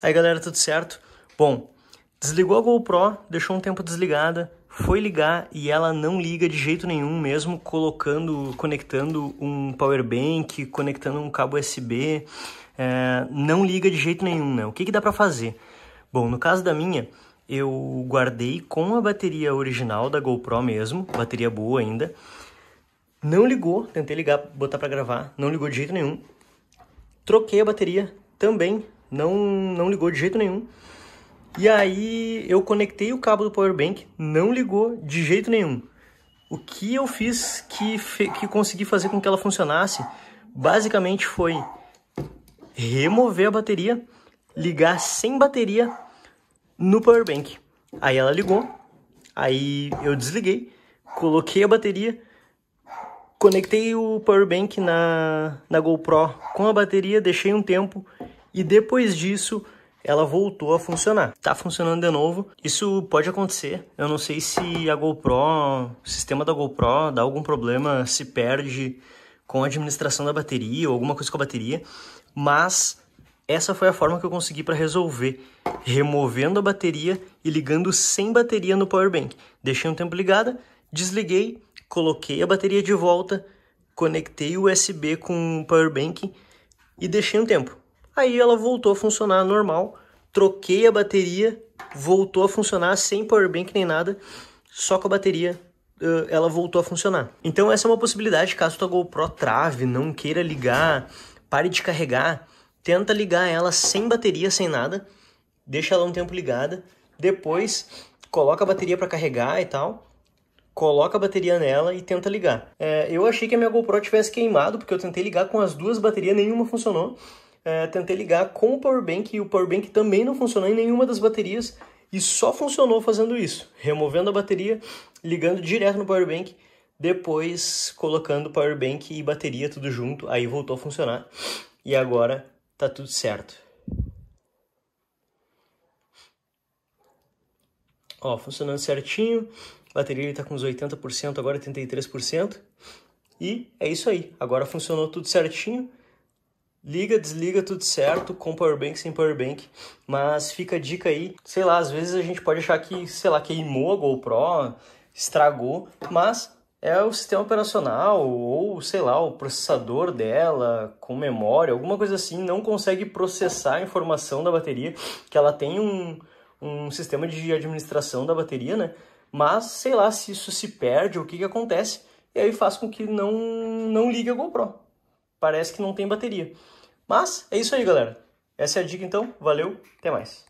Aí galera, tudo certo? Bom, desligou a GoPro, deixou um tempo desligada, foi ligar e ela não liga de jeito nenhum, mesmo colocando, conectando um power bank, conectando um cabo USB, é, não liga de jeito nenhum, né? O que, que dá para fazer? Bom, no caso da minha, eu guardei com a bateria original da GoPro mesmo, bateria boa ainda. Não ligou, tentei ligar, botar para gravar, não ligou de jeito nenhum. Troquei a bateria também não, não ligou de jeito nenhum. E aí eu conectei o cabo do power bank, não ligou de jeito nenhum. O que eu fiz que, que consegui fazer com que ela funcionasse, basicamente foi remover a bateria, ligar sem bateria no power bank. Aí ela ligou, aí eu desliguei, coloquei a bateria, conectei o power bank na, na GoPro com a bateria, deixei um tempo e depois disso ela voltou a funcionar. Tá funcionando de novo. Isso pode acontecer. Eu não sei se a GoPro, o sistema da GoPro dá algum problema, se perde com a administração da bateria ou alguma coisa com a bateria, mas essa foi a forma que eu consegui para resolver, removendo a bateria e ligando sem bateria no power bank. Deixei um tempo ligada, desliguei, coloquei a bateria de volta, conectei o USB com o power bank e deixei um tempo. Aí ela voltou a funcionar normal, troquei a bateria, voltou a funcionar sem powerbank nem nada, só com a bateria ela voltou a funcionar. Então essa é uma possibilidade, caso tua GoPro trave, não queira ligar, pare de carregar, tenta ligar ela sem bateria, sem nada, deixa ela um tempo ligada, depois coloca a bateria para carregar e tal, coloca a bateria nela e tenta ligar. É, eu achei que a minha GoPro tivesse queimado, porque eu tentei ligar com as duas baterias, nenhuma funcionou é, tentei ligar com o powerbank e o powerbank também não funcionou em nenhuma das baterias e só funcionou fazendo isso, removendo a bateria, ligando direto no powerbank, depois colocando powerbank e bateria tudo junto, aí voltou a funcionar e agora tá tudo certo. Ó, funcionando certinho. A bateria está tá com uns 80%, agora 83%. E é isso aí. Agora funcionou tudo certinho. Liga, desliga, tudo certo, com powerbank, sem powerbank, mas fica a dica aí, sei lá, às vezes a gente pode achar que, sei lá, queimou a GoPro, estragou, mas é o sistema operacional ou, sei lá, o processador dela com memória, alguma coisa assim, não consegue processar a informação da bateria, que ela tem um, um sistema de administração da bateria, né? Mas, sei lá, se isso se perde, o que, que acontece, e aí faz com que não, não ligue a GoPro parece que não tem bateria. Mas é isso aí, galera. Essa é a dica então. Valeu, até mais.